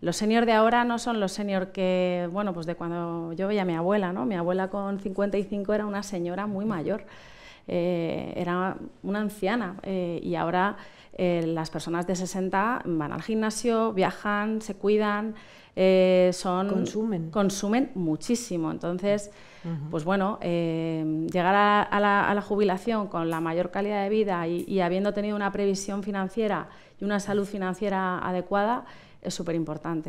Los seniors de ahora no son los senior que, bueno, pues de cuando yo veía a mi abuela, ¿no? Mi abuela con 55 era una señora muy mayor, eh, era una anciana eh, y ahora eh, las personas de 60 van al gimnasio, viajan, se cuidan, eh, son, consumen. muchísimo. Entonces, pues bueno, eh, llegar a, la, jubilación con la mayor calidad de vida y, y, habiendo tenido una previsión financiera y una salud financiera adecuada es súper importante.